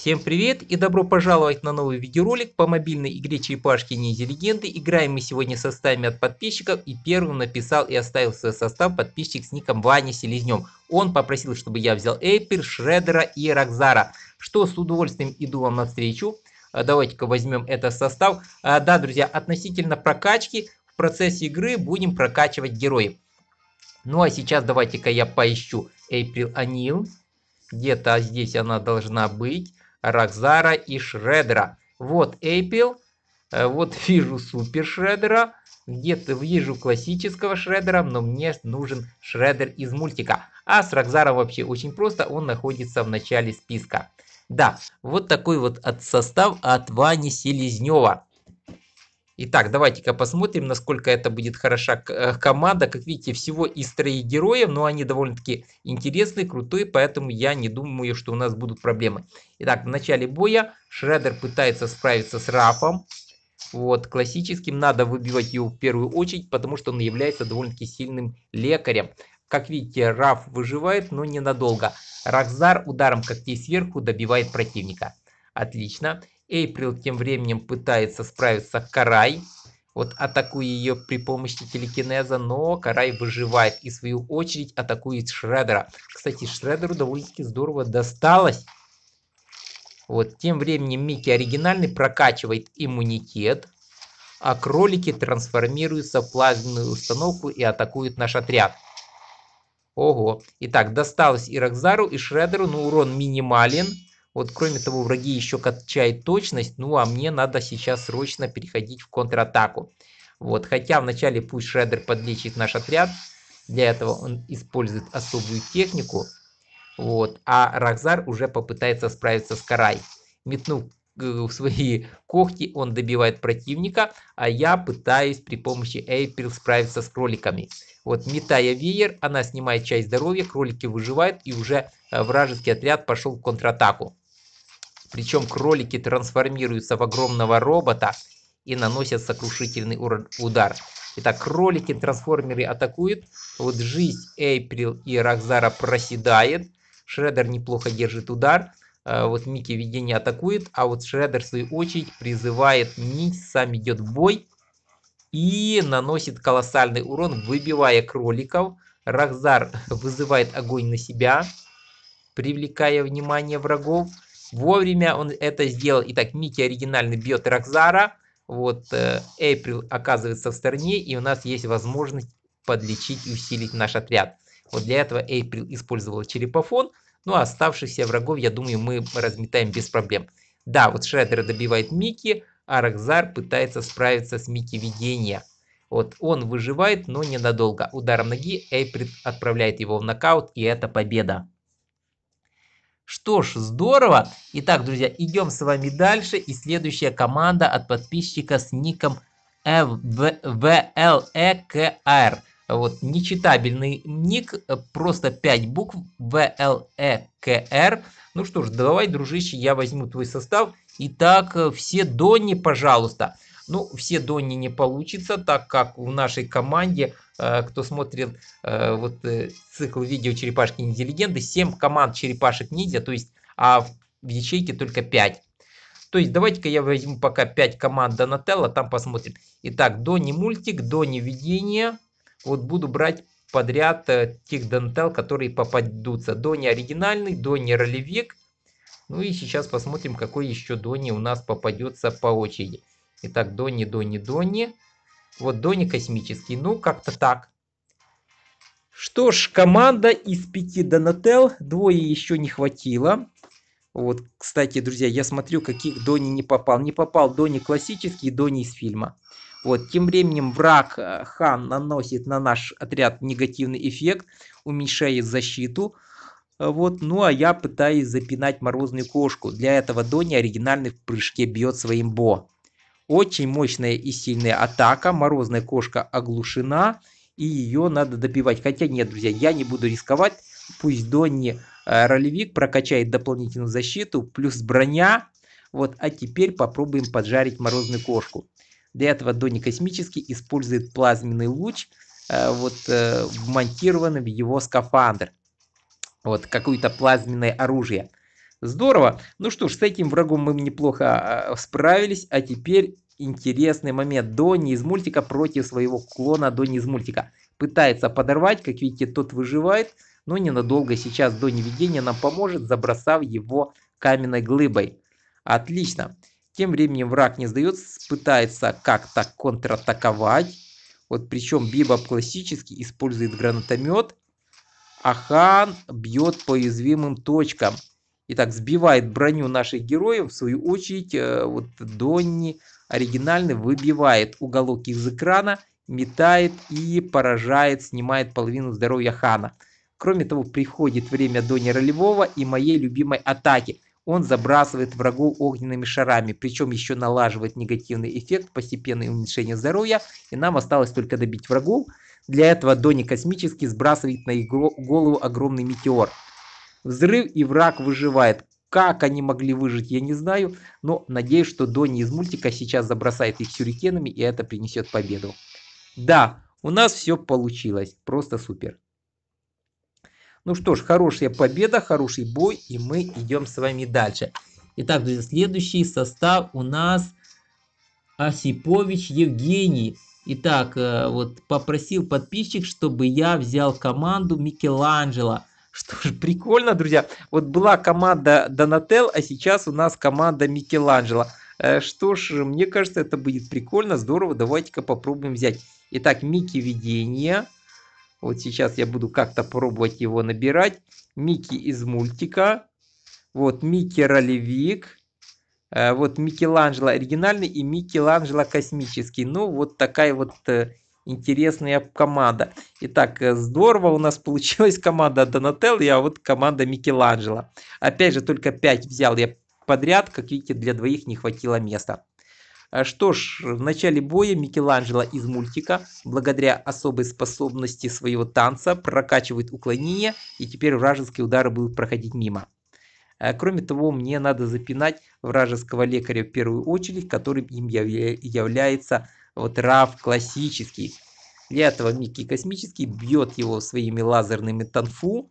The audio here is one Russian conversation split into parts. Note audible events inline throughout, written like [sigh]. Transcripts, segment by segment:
Всем привет и добро пожаловать на новый видеоролик по мобильной игре черепашки ниндзя легенды. Играем мы сегодня составами от подписчиков и первым написал и оставил свой состав подписчик с ником Ваня Селезнем. Он попросил, чтобы я взял Эйпер, Шредера и Рокзара, что с удовольствием иду вам навстречу. А, давайте-ка возьмем этот состав. А, да, друзья, относительно прокачки, в процессе игры будем прокачивать героев. Ну а сейчас давайте-ка я поищу Эйприл Анил. Где-то здесь она должна быть. Рокзара и Шредера. Вот Эйпил, э, вот [laughs] вижу Супер Шредера, где-то вижу классического Шредера, но мне нужен Шредер из мультика. А с Рокзара вообще очень просто, он находится в начале списка. Да, вот такой вот от состав от Вани Селезнева. Итак, давайте-ка посмотрим, насколько это будет хороша э, команда. Как видите, всего из троих героев, но они довольно-таки интересные, крутые, поэтому я не думаю, что у нас будут проблемы. Итак, в начале боя Шредер пытается справиться с Рафом. Вот, классическим надо выбивать его в первую очередь, потому что он является довольно-таки сильным лекарем. Как видите, Раф выживает, но ненадолго. Рахзар ударом когтей сверху добивает противника. Отлично. Эйприл тем временем пытается справиться Карай. Вот атакуя ее при помощи телекинеза, но Карай выживает и в свою очередь атакует Шредера. Кстати, Шредеру довольно-таки здорово досталось. Вот, тем временем Микки оригинальный прокачивает иммунитет, а кролики трансформируются в плазменную установку и атакуют наш отряд. Ого. Итак, досталось и Рокзару, и Шредеру, но урон минимален. Вот кроме того, враги еще качают точность, ну а мне надо сейчас срочно переходить в контратаку. Вот, хотя вначале пусть Шредер подлечит наш отряд, для этого он использует особую технику, вот, а Рахзар уже попытается справиться с Карай. Метнув э, в свои когти, он добивает противника, а я пытаюсь при помощи Эйприл справиться с кроликами. Вот, метая веер, она снимает часть здоровья, кролики выживают, и уже э, вражеский отряд пошел в контратаку. Причем кролики трансформируются в огромного робота и наносят сокрушительный удар. Итак, кролики-трансформеры атакуют. Вот жизнь Эйприл и Рокзара проседает. Шредер неплохо держит удар. Э, вот Микки видение атакует, а вот Шредер в свою очередь призывает Микки, сам идет в бой и наносит колоссальный урон, выбивая кроликов. Рахзар [laughs] вызывает огонь на себя, привлекая внимание врагов. Вовремя он это сделал. Итак, Микки оригинально бьет Рокзара. Вот э, Эйприл оказывается в стороне, и у нас есть возможность подлечить и усилить наш отряд. Вот для этого Эйприл использовала черепофон. Ну, а оставшихся врагов, я думаю, мы разметаем без проблем. Да, вот Шреддер добивает Микки, а Рокзар пытается справиться с Микки видения. Вот он выживает, но ненадолго. Ударом ноги Эйприл отправляет его в нокаут, и это победа. Что ж, здорово. Итак, друзья, идем с вами дальше. И следующая команда от подписчика с ником VLEKR. Вот, нечитабельный ник, просто 5 букв VLEKR. Ну что ж, давай, дружище, я возьму твой состав. Итак, все Донни, пожалуйста. Пожалуйста. Ну, все Донни не получится, так как в нашей команде, э, кто смотрел э, вот э, цикл видео «Черепашки-ниндзя-легенды», 7 команд «Черепашек-ниндзя», то есть, а в ячейке только 5. То есть давайте-ка я возьму пока 5 команд Донателла, там посмотрим. Итак, Дони мультик, Дони видение. Вот буду брать подряд тех Донателл, которые попадутся. Дони оригинальный, Дони ролевик. Ну и сейчас посмотрим, какой еще Дони у нас попадется по очереди. Итак, Донни, Донни, Донни. Вот Донни космический. Ну, как-то так. Что ж, команда из пяти Донател. Двое еще не хватило. Вот, кстати, друзья, я смотрю, каких Донни не попал. Не попал Донни классический, Донни из фильма. Вот, тем временем враг э, Хан наносит на наш отряд негативный эффект, уменьшает защиту. Вот, ну а я пытаюсь запинать морозную кошку. Для этого Донни оригинальный в прыжке бьет своим бо. Очень мощная и сильная атака. Морозная кошка оглушена. И ее надо добивать. Хотя нет, друзья, я не буду рисковать. Пусть Донни э, ролевик прокачает дополнительную защиту. Плюс броня. Вот, а теперь попробуем поджарить морозную кошку. Для этого Донни космический использует плазменный луч. Э, вот, э, вмонтированный в его скафандр. Вот, какое-то плазменное оружие. Здорово. Ну что ж, с этим врагом мы неплохо а, а, справились, а теперь интересный момент. Донни из мультика против своего клона Донни из мультика. Пытается подорвать, как видите, тот выживает, но ненадолго. Сейчас Донни видения нам поможет, забросав его каменной глыбой. Отлично. Тем временем враг не сдается, пытается как-то контратаковать. Вот причем Бибоп классически использует гранатомет, а Хан бьет по уязвимым точкам – Итак, сбивает броню наших героев, в свою очередь, э, вот Донни оригинально выбивает уголок из экрана, метает и поражает, снимает половину здоровья Хана. Кроме того, приходит время Донни ролевого и моей любимой атаки. Он забрасывает врагу огненными шарами, причем еще налаживает негативный эффект, постепенное уменьшение здоровья, и нам осталось только добить врагов. Для этого Донни космически сбрасывает на его голову огромный метеор – Взрыв и враг выживает. Как они могли выжить, я не знаю, но надеюсь, что Донни из мультика сейчас забросает их сюрикенами, и это принесет победу. Да, у нас все получилось. Просто супер. Ну что ж, хорошая победа, хороший бой, и мы идем с вами дальше. Итак, друзья, следующий состав у нас Осипович Евгений. Итак, э, вот попросил подписчик, чтобы я взял команду Микеланджело. Что ж, прикольно, друзья. Вот была команда Донател, а сейчас у нас команда Микеланджело. Э, что ж, мне кажется, это будет прикольно, здорово. Давайте-ка попробуем взять. Итак, Микки видение. Вот сейчас я буду как-то пробовать его набирать. Микки из мультика. Вот Микки ролевик. Э, вот Микеланджело оригинальный и Микеланджело космический. Ну, вот такая вот э, интересная команда. Итак, э, здорово у нас [laughs] получилась команда Донателло, я вот команда Микеланджело. Опять же, только 5 взял я подряд, как видите, для двоих не хватило места. А что ж, в начале боя Микеланджело из мультика, благодаря особой способности своего танца, прокачивает уклонение, и теперь вражеские удары будут проходить мимо. А кроме того, мне надо запинать вражеского лекаря в первую очередь, которым им является вот Раф классический, для этого Микки Космический бьет его своими лазерными танфу.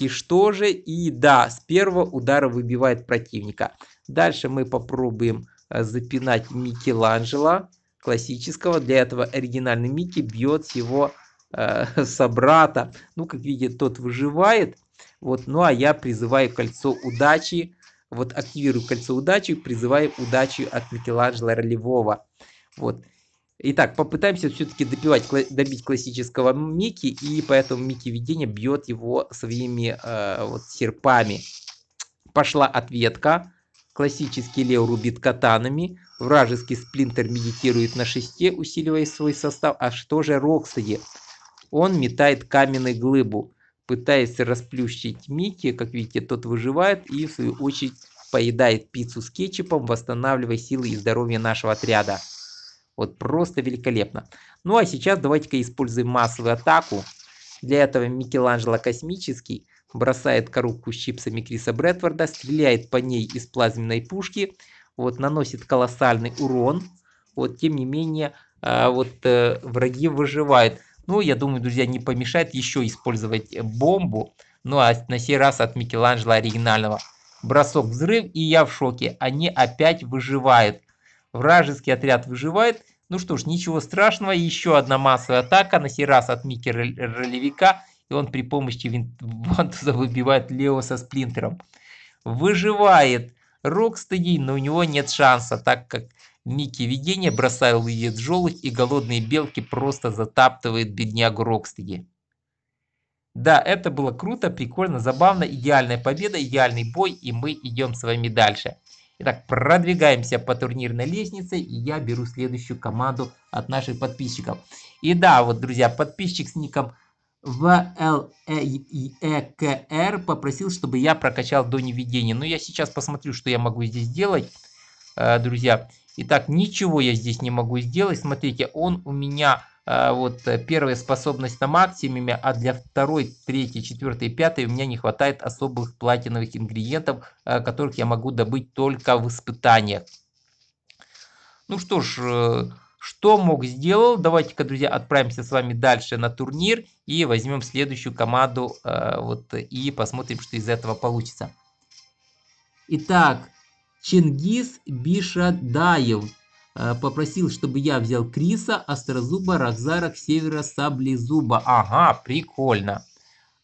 И что же? И да, с первого удара выбивает противника. Дальше мы попробуем э, запинать Микеланджело классического. Для этого оригинальный Микки бьет его э, [laughs] собрата. Ну, как видите, тот выживает. Вот, ну а я призываю кольцо удачи. Вот активирую кольцо удачи, призываю удачу от Микеланджело Ролевого. Вот. Итак, попытаемся все-таки добивать, добить классического Микки, и поэтому Микки видение бьет его своими э, вот серпами. Пошла ответка. Классический Лео рубит катанами. Вражеский сплинтер медитирует на шесте, усиливая свой состав. А что же Рокстеди? Он метает каменный глыбу, пытаясь расплющить Микки. Как видите, тот выживает и в свою очередь поедает пиццу с кетчупом, восстанавливая силы и здоровье нашего отряда. Вот просто великолепно. Ну а сейчас давайте-ка используем массовую атаку. Для этого Микеланджело Космический бросает коробку с чипсами Криса Брэдфорда, стреляет по ней из плазменной пушки, вот, наносит колоссальный урон. Вот, тем не менее, а, вот э, враги выживают. Ну, я думаю, друзья, не помешает еще использовать бомбу. Ну, а на сей раз от Микеланджело оригинального. Бросок взрыв, и я в шоке. Они опять выживают. Вражеский отряд выживает. Ну что ж, ничего страшного. Еще одна массовая атака, на сей раз от Микки Ролевика. И он при помощи винт... Вантуза выбивает Лео со сплинтером. Выживает Рокстеди, но у него нет шанса, так как Микки видение бросает Луи Джолых, и голодные белки просто затаптывает беднягу Рокстеди. Да, это было круто, прикольно, забавно, идеальная победа, идеальный бой, и мы идем с вами дальше. Итак, продвигаемся по турнирной лестнице, и я беру следующую команду от наших подписчиков. И да, вот, друзья, подписчик с ником ВЛЭКР э попросил, чтобы я прокачал до неведения. Но я сейчас посмотрю, что я могу здесь сделать, э, друзья. Итак, ничего я здесь не могу сделать. Смотрите, он у меня а, вот э, первая способность на максимуме, а для второй, третьей, четвертой, пятой у меня не хватает особых платиновых ингредиентов, э, которых я могу добыть только в испытаниях. Ну что ж, э, что мог сделал? Давайте-ка, друзья, отправимся с вами дальше на турнир и возьмем следующую команду вот, и посмотрим, что из этого получится. Итак, Чингис Бишадаев Э, попросил, чтобы я взял Криса, Острозуба, Рокзарок, Севера, сабли зуба. Ага, прикольно.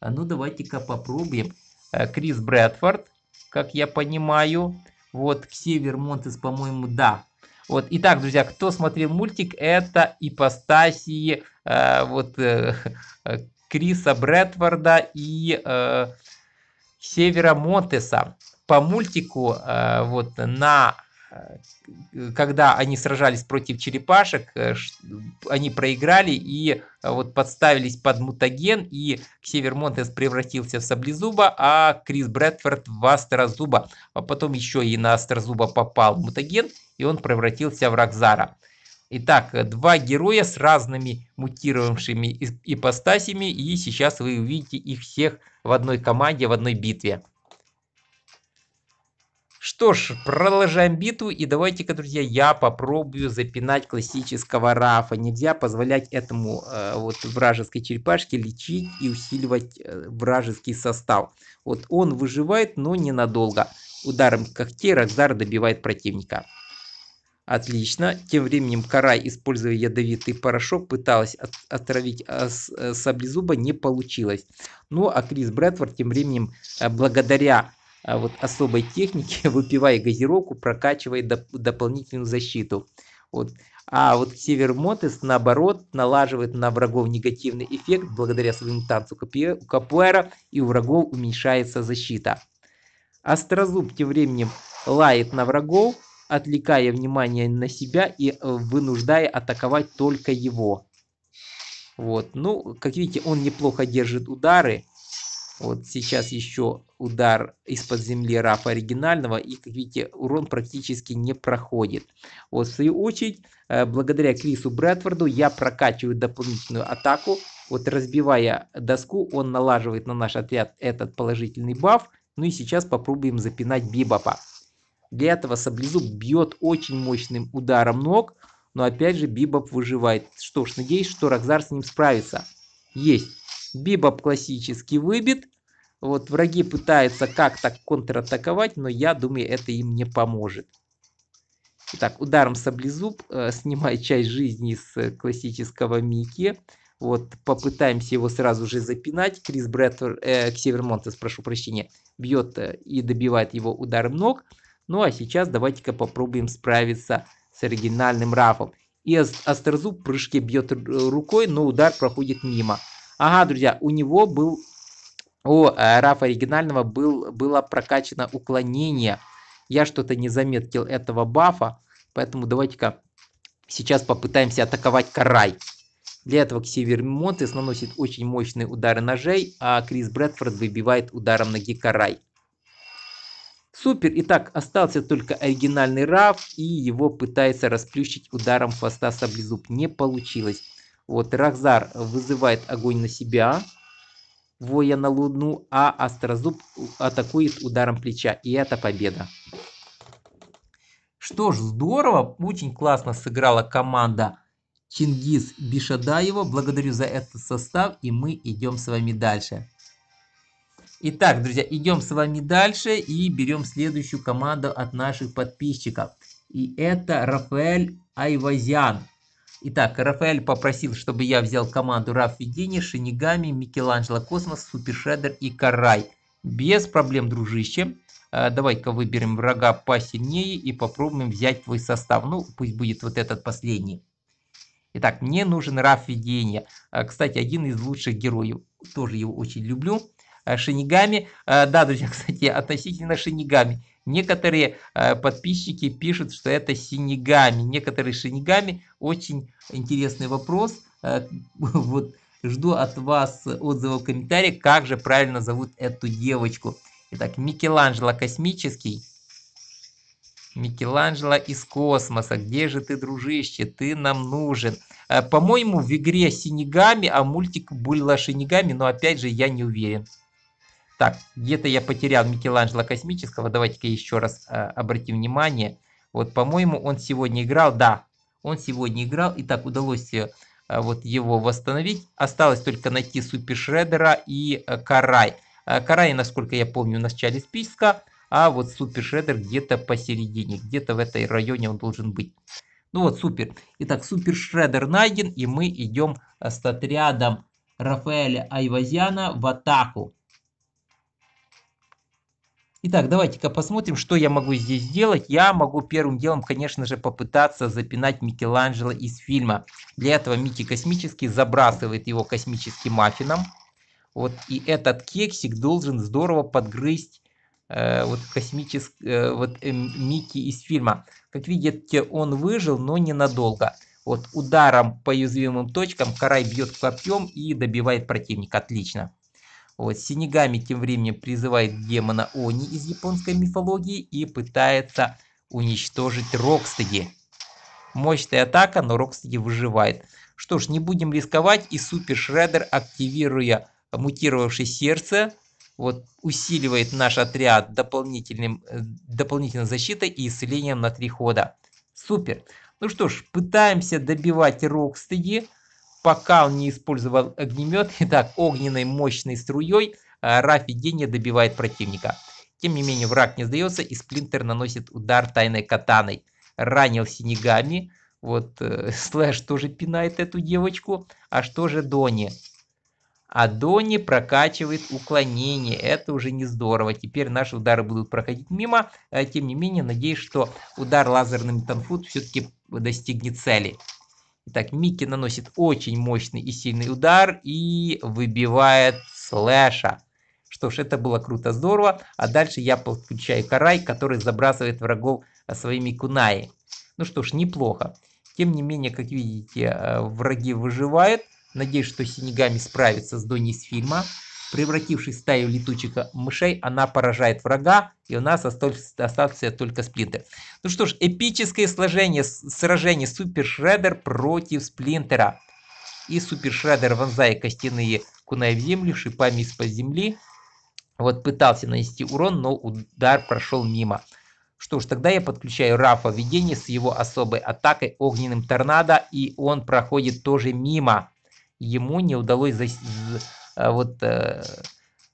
Э, ну, давайте-ка попробуем. Э, Крис Брэдфорд, как я понимаю. Вот, Ксевер Монтес, по-моему, да. Вот, итак, друзья, кто смотрел мультик, это ипостасии э, вот э, Криса Брэдфорда и э, Севера Монтеса. По мультику э, вот на Э, когда они сражались против черепашек, э, они проиграли и э, вот подставились под мутаген, и Ксевер Монтес превратился в саблезуба, а Крис Брэдфорд в астрозуба. А потом еще и на астрозуба попал мутаген, и он превратился в Рокзара. Итак, два героя с разными мутировавшими ипостасями, и сейчас вы увидите их всех в одной команде, в одной битве. Что ж, продолжаем битву, и давайте-ка, друзья, я попробую запинать классического Рафа. Нельзя позволять этому э, вот вражеской черепашке лечить и усиливать э, вражеский состав. Вот он выживает, но ненадолго. Ударом когтей Рокзар добивает противника. Отлично. Тем временем Карай, используя ядовитый порошок, пыталась от отравить а, э, саблезуба, не получилось. Ну а Крис Брэдфорд тем временем, э, благодаря а вот особой техники, [laughs] выпивая газировку, прокачивает доп дополнительную защиту. Вот. А вот Север наоборот, налаживает на врагов негативный эффект благодаря своему танцу капуэра, и у врагов уменьшается защита. Острозуб тем временем лает на врагов, отвлекая внимание на себя и э, вынуждая атаковать только его. Вот. Ну, как видите, он неплохо держит удары, вот сейчас еще удар из-под земли рафа оригинального, и, как видите, урон практически не проходит. Вот, в свою очередь, э, благодаря Крису Брэдфорду я прокачиваю дополнительную атаку. Вот разбивая доску, он налаживает на наш отряд этот положительный баф. Ну и сейчас попробуем запинать Бибопа. Для этого Саблезуб бьет очень мощным ударом ног, но опять же Бибоп выживает. Что ж, надеюсь, что Рокзар с ним справится. Есть. Бибоп классически выбит. Вот враги пытаются как-то контратаковать, но я думаю, это им не поможет. Итак, ударом саблезуб э, [laughs] снимая часть жизни с э, классического Микки. Вот, попытаемся его сразу же запинать. Крис Брэдфорд, э, Ксевер Монтес, прошу прощения, бьет э, и добивает его ударом ног. Ну а сейчас давайте-ка попробуем справиться с оригинальным Рафом. И Астерзуб в прыжке бьет э, рукой, но удар проходит мимо. Ага, друзья, у него был, о, э, Рафа Оригинального был, было прокачано уклонение. Я что-то не заметил этого бафа, поэтому давайте-ка сейчас попытаемся атаковать Карай. Для этого Ксивер Монтес наносит очень мощные удары ножей, а Крис Брэдфорд выбивает ударом ноги Карай. Супер, итак, остался только оригинальный Раф, и его пытается расплющить ударом хвоста саблезуб. Не получилось. Вот, Рахзар вызывает огонь на себя, воя на луну, а Острозуб атакует ударом плеча. И это победа. Что ж, здорово, очень классно сыграла команда Чингис Бишадаева. Благодарю за этот состав, и мы идем с вами дальше. Итак, друзья, идем с вами дальше и берем следующую команду от наших подписчиков. И это Рафаэль Айвазян. Итак, Рафаэль попросил, чтобы я взял команду Раф Видини, Шинигами, Микеланджело Космос, Супершедер и Карай. Без проблем, дружище. А, давай-ка выберем врага посильнее и попробуем взять твой состав. Ну, пусть будет вот этот последний. Итак, мне нужен Раф Видения. А, кстати, один из лучших героев. Тоже его очень люблю. А, Шинигами. Да, друзья, [laughs] кстати, относительно Шинигами. Некоторые э, подписчики пишут, что это синегами. Некоторые шинигами. Очень интересный вопрос. Э, [laughs] вот жду от вас отзывов в комментариях, как же правильно зовут эту девочку. Итак, Микеланджело космический. Микеланджело из космоса, где же ты, дружище, ты нам нужен. Э, по-моему, в игре Синегами, а мультик был Шинигами, но опять же я не уверен. Так, где-то я потерял Микеланджело Космического. Давайте-ка еще раз э, обратим внимание. Вот, по-моему, он сегодня играл. Да, он сегодня играл. И так удалось э, а, вот его восстановить. Осталось только найти Супер Шредера и э, Карай. Э, Карай, насколько я помню, в начале списка. А вот Супер Шредер где-то посередине. Где-то в этой районе он должен быть. Ну вот, супер. Итак, Супер Шредер найден. И мы идем э, с отрядом Рафаэля Айвазяна в атаку. Итак, давайте-ка посмотрим, что я могу здесь сделать. Я могу первым делом, конечно же, попытаться запинать Микеланджело из фильма. Для этого Микки Космический забрасывает его космическим маффином. Вот, и этот кексик должен здорово подгрызть э, вот космический, э, вот э, Микки из фильма. Как видите, он выжил, но ненадолго. Вот ударом по уязвимым точкам Карай бьет копьем и добивает противника. Отлично. Вот, Синегами тем временем призывает демона Они из японской мифологии и пытается уничтожить Рокстеди. Мощная атака, но Рокстеди выживает. Что ж, не будем рисковать, и Супер Шреддер, активируя мутировавшее сердце, вот, усиливает наш отряд дополнительным, э, дополнительной защитой и исцелением на три хода. Супер! Ну что ж, пытаемся добивать Рокстеди пока он не использовал огнемет, итак, огненной мощной струей э, Рафи Гения добивает противника. Тем не менее, враг не сдается, и Сплинтер наносит удар тайной катаной. Ранил Синегами, вот э, [laughs] Слэш тоже пинает эту девочку. А что же Донни? А Донни прокачивает уклонение. Это уже не здорово. Теперь наши удары будут проходить мимо. Э, тем не менее, надеюсь, что удар лазерным танфут все-таки достигнет цели. Итак, Микки наносит очень мощный и сильный удар и выбивает слэша. Что ж, это было круто, здорово. А дальше я подключаю Карай, который забрасывает врагов э, своими кунаи. Ну что ж, неплохо. Тем не менее, как видите, э, враги выживают. Надеюсь, что Синегами справится с Донни из фильма. Превратившись в стаю летучих мышей, она поражает врага, и у нас остался только сплинтер. Ну что ж, эпическое сложение, сражение Супер Шреддер против сплинтера. И Супер Шреддер, вонзая костяные куная в землю, шипами из-под земли, вот пытался нанести урон, но удар прошел мимо. Что ж, тогда я подключаю Рафа видение с его особой атакой огненным торнадо, и он проходит тоже мимо. Ему не удалось за... Э, вот э,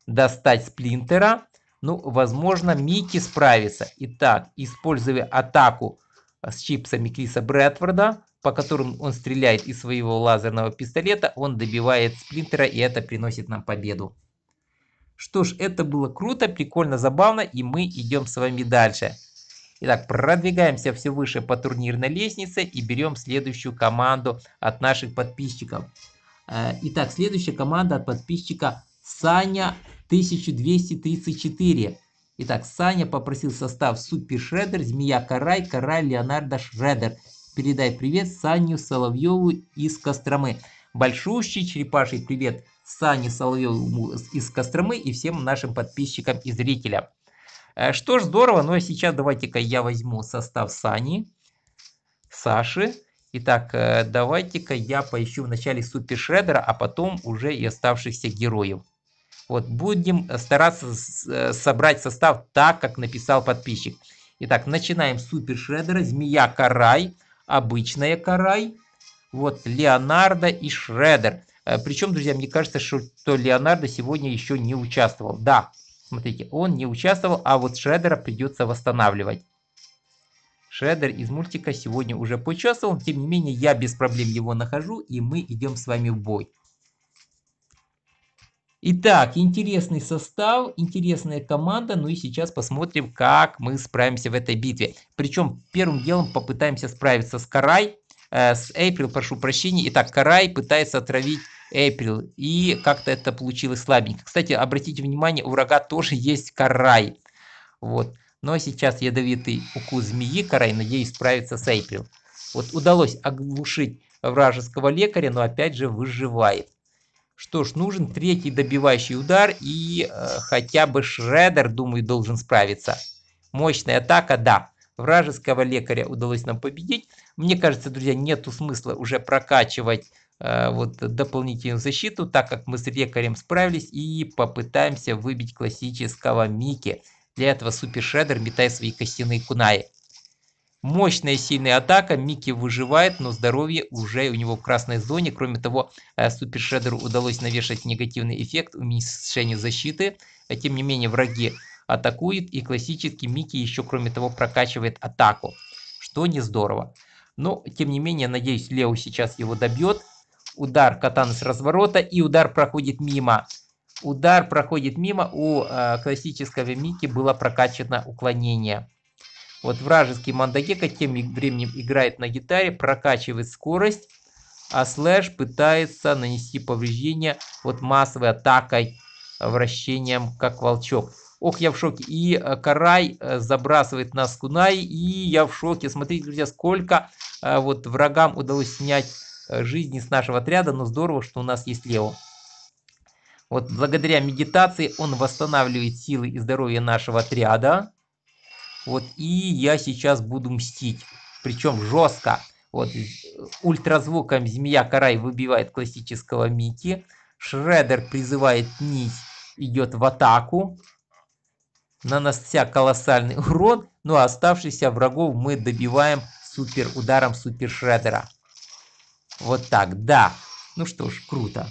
достать сплинтера. Ну, возможно, Микки справится. Итак, используя атаку э, с чипсами Криса Брэдфорда, по которым он стреляет из своего лазерного пистолета, он добивает сплинтера, и это приносит нам победу. Что ж, это было круто, прикольно, забавно, и мы идем с вами дальше. Итак, продвигаемся все выше по турнирной лестнице и берем следующую команду от наших подписчиков. Э, итак, следующая команда от подписчика Саня 1234. Итак, Саня попросил состав Супер Шреддер, Змея Карай, Карай Леонардо Шреддер. Передай привет Саню Соловьеву из Костромы. Большущий черепаший привет Сане Соловьеву из Костромы и всем нашим подписчикам и зрителям. Э, что ж, здорово, но ну а сейчас давайте-ка я возьму состав Сани, Саши. Итак, э, давайте-ка я поищу вначале Супер Шреддера, а потом уже и оставшихся героев. Вот, будем э, стараться э, собрать состав так, как написал подписчик. Итак, начинаем с Супер Шреддера, Змея Карай, обычная Карай, вот Леонардо и Шреддер. Причем, друзья, мне кажется, что Леонардо сегодня еще не участвовал. Да, смотрите, он не участвовал, а вот Шреддера придется восстанавливать. Шредер из мультика сегодня уже почесал, тем не менее я без проблем его нахожу, и мы идем с вами в бой. Итак, интересный состав, интересная команда, ну и сейчас посмотрим, как мы справимся в этой битве. Причем первым делом попытаемся справиться с Карай, э, с Эйприл, прошу прощения. Итак, Карай пытается отравить Эйприл, и как-то это получилось слабенько. Кстати, обратите внимание, у врага тоже есть Карай. Вот но сейчас ядовитый укус змеи Карай, надеюсь, справится с Эйприл. Вот удалось оглушить вражеского лекаря, но опять же выживает. Что ж, нужен третий добивающий удар и э, хотя бы Шредер, думаю, должен справиться. Мощная атака, да. Вражеского лекаря удалось нам победить. Мне кажется, друзья, нету смысла уже прокачивать э, вот дополнительную защиту, так как мы с лекарем справились и попытаемся выбить классического Мики. Для этого Супер Шреддер метает свои костяные кунаи. Мощная сильная атака, Микки выживает, но здоровье уже у него в красной зоне. Кроме того, э, Супер Шреддеру удалось навешать негативный эффект уменьшения защиты. Э, тем не менее, враги атакует, и классический Микки еще, кроме того, прокачивает атаку, что не здорово. Но, тем не менее, надеюсь, Лео сейчас его добьет. Удар катана с разворота, и удар проходит мимо. Удар проходит мимо, у э, классического Мики было прокачано уклонение. Вот вражеский Мандагека тем временем играет на гитаре, прокачивает скорость, а Слэш пытается нанести повреждения вот массовой атакой, э, вращением как волчок. Ох, я в шоке. И э, Карай э, забрасывает нас Кунай, и я в шоке. Смотрите, друзья, сколько вот врагам удалось снять жизни с нашего отряда, но здорово, что у нас есть Лео. Вот благодаря медитации он восстанавливает силы и здоровье нашего отряда. Вот, и я сейчас буду мстить. Причем жестко. Вот, ультразвуком змея Карай выбивает классического Микки. Шредер призывает нить, идет в атаку. Нанося колоссальный урон. Ну а оставшихся врагов мы добиваем супер ударом супер Шредера. Вот так, да. Ну что ж, круто.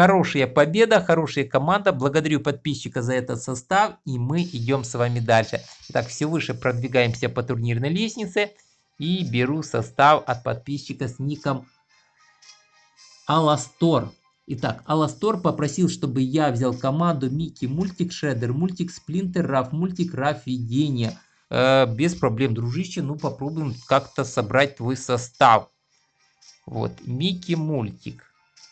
Хорошая победа, хорошая команда. Благодарю подписчика за этот состав. И мы идем с вами дальше. Так, все выше продвигаемся по турнирной лестнице. И беру состав от подписчика с ником Аластор. Итак, Аластор попросил, чтобы я взял команду Микки Мультик Шедер, Мультик Сплинтер, Раф Мультик, Раф Видение. Э, без проблем, дружище, ну попробуем как-то собрать твой состав. Вот, Микки Мультик.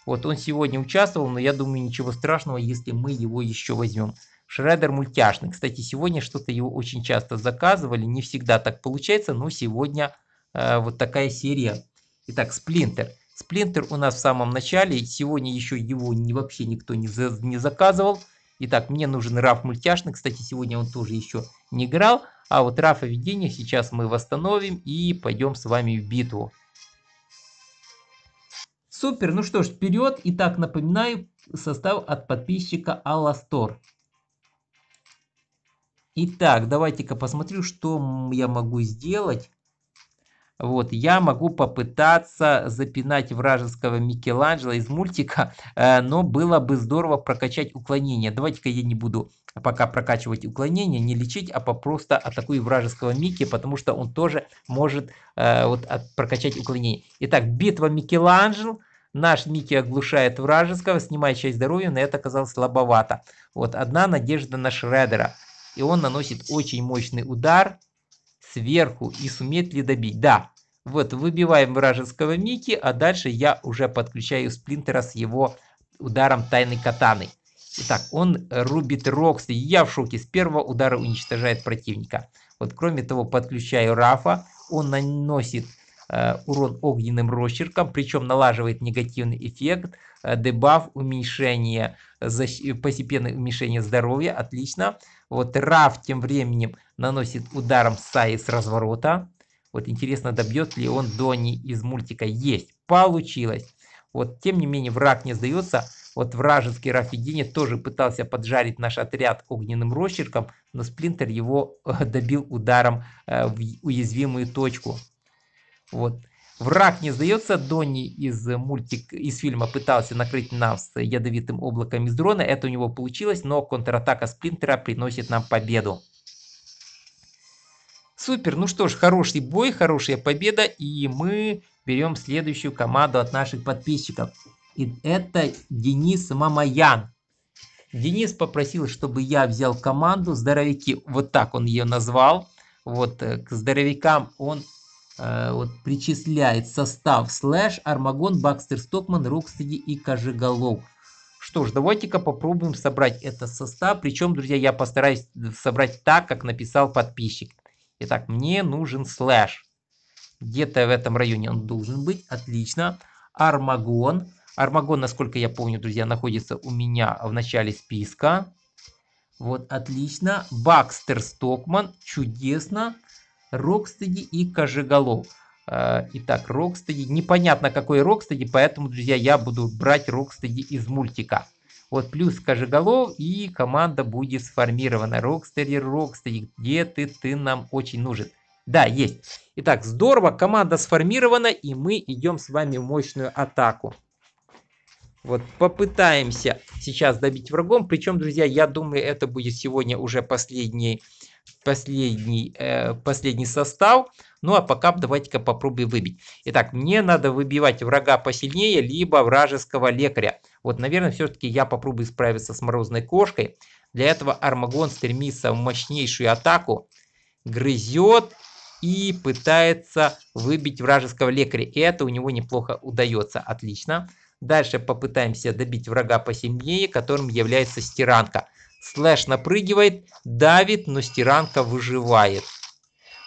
Вот он сегодня участвовал, но я думаю, ничего страшного, если мы его еще возьмем. Шредер мультяшный. Кстати, сегодня что-то его очень часто заказывали. Не всегда так получается, но сегодня э, вот такая серия. Итак, Сплинтер. Сплинтер у нас в самом начале. Сегодня еще его не, вообще никто не, за, не заказывал. Итак, мне нужен Раф мультяшный. Кстати, сегодня он тоже еще не играл. А вот Рафа видения сейчас мы восстановим и пойдем с вами в битву. Супер, ну что ж, вперед. Итак, напоминаю, состав от подписчика Аластор. Итак, давайте-ка посмотрю, что я могу сделать. Вот, я могу попытаться запинать вражеского Микеланджело из мультика, э, но было бы здорово прокачать уклонение. Давайте-ка я не буду пока прокачивать уклонение, не лечить, а просто атакую вражеского Микки, потому что он тоже может э, вот, прокачать уклонение. Итак, битва Микеланджело Наш Микки оглушает вражеского, снимая часть здоровья, но это оказалось слабовато. Вот одна надежда на Шредера. И он наносит очень мощный удар сверху. И сумеет ли добить? Да. Вот выбиваем вражеского Микки, а дальше я уже подключаю Сплинтера с его ударом тайной катаны. Итак, он рубит Роксли. Я в шоке. С первого удара уничтожает противника. Вот кроме того, подключаю Рафа. Он наносит Э, урон огненным росчерком, причем налаживает негативный эффект, э, дебаф, уменьшение, э, постепенное уменьшение здоровья, отлично. Вот Раф тем временем наносит ударом Саи с разворота. Вот интересно, добьет ли он Дони из мультика. Есть, получилось. Вот, тем не менее, враг не сдается. Вот вражеский Рафидини тоже пытался поджарить наш отряд огненным росчерком, но Сплинтер его добил ударом в уязвимую точку. Вот. Враг не сдается. Донни из, э, мультик, из фильма пытался накрыть нас ядовитым облаком из дрона. Это у него получилось, но контратака Сплинтера приносит нам победу. Супер, ну что ж, хороший бой, хорошая победа, и мы берем следующую команду от наших подписчиков. И это Денис Мамаян. Денис попросил, чтобы я взял команду Здоровики, вот так он ее назвал. Вот э, к здоровикам он Э, вот, причисляет состав слэш, Армагон, Бакстер, Стокман, Рокстеди и Кожеголов. Что ж, давайте-ка попробуем собрать этот состав. Причем, друзья, я постараюсь собрать так, как написал подписчик. Итак, мне нужен слэш. Где-то в этом районе он должен быть. Отлично. Армагон. Армагон, насколько я помню, друзья, находится у меня в начале списка. Вот, отлично. Бакстер Стокман. Чудесно. Рокстеди и Кожеголов. А, итак, Рокстеди. Непонятно, какой Рокстеди, поэтому, друзья, я буду брать Рокстеди из мультика. Вот плюс Кожеголов, и команда будет сформирована. Рокстеди, Рокстеди, где ты? Ты нам очень нужен. Да, есть. Итак, здорово, команда сформирована, и мы идем с вами в мощную атаку. Вот попытаемся сейчас добить врагом. Причем, друзья, я думаю, это будет сегодня уже последний последний, э, последний состав. Ну а пока давайте-ка попробуем выбить. Итак, мне надо выбивать врага посильнее, либо вражеского лекаря. Вот, наверное, все-таки я попробую справиться с морозной кошкой. Для этого Армагон стремится в мощнейшую атаку, грызет и пытается выбить вражеского лекаря. И это у него неплохо удается. Отлично. Дальше попытаемся добить врага посильнее, которым является стиранка. Слэш напрыгивает, давит, но стиранка выживает.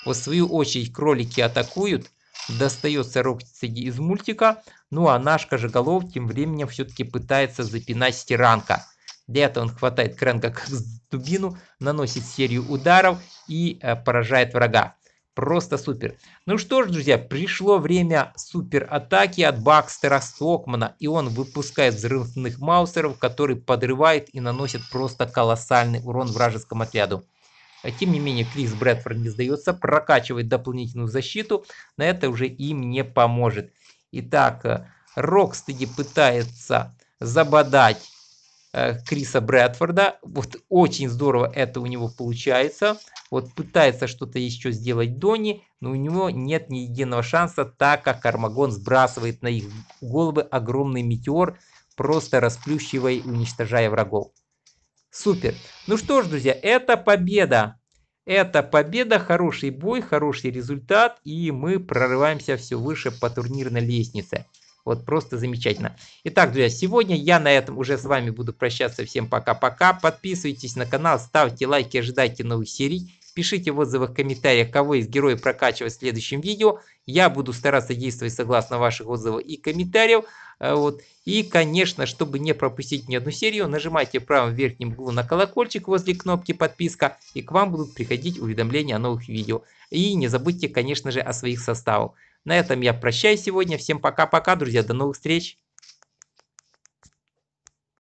Вот в свою очередь кролики атакуют. Достается Роксиди из мультика. Ну а наш Кожеголов тем временем все-таки пытается запинать стиранка. Для этого он хватает Кренга как дубину, наносит серию ударов и э, поражает врага. Просто супер. Ну что ж, друзья, пришло время супер атаки от Бакстера Сокмана. И он выпускает взрывных маусеров, который подрывает и наносит просто колоссальный урон вражескому отряду. А тем не менее, Крис Брэдфорд не сдается, прокачивает дополнительную защиту. На это уже им не поможет. Итак, э, Рокстеди пытается забодать Э, Криса Брэдфорда. Вот очень здорово это у него получается. Вот пытается что-то еще сделать Донни, но у него нет ни единого шанса, так как Армагон сбрасывает на их головы огромный метеор, просто расплющивая и уничтожая врагов. Супер. Ну что ж, друзья, это победа. Это победа, хороший бой, хороший результат, и мы прорываемся все выше по турнирной лестнице. Вот просто замечательно. Итак, друзья, сегодня я на этом уже с вами буду прощаться. Всем пока-пока. Подписывайтесь на канал, ставьте лайки, ожидайте новых серий. Пишите в отзывах, комментариях, кого из героев прокачивать в следующем видео. Я буду стараться действовать согласно ваших отзывов и комментариев. Э, вот. И, конечно, чтобы не пропустить ни одну серию, нажимайте в правом верхнем углу на колокольчик возле кнопки подписка, и к вам будут приходить уведомления о новых видео. И не забудьте, конечно же, о своих составах. На этом я прощаюсь сегодня. Всем пока-пока, друзья. До новых встреч.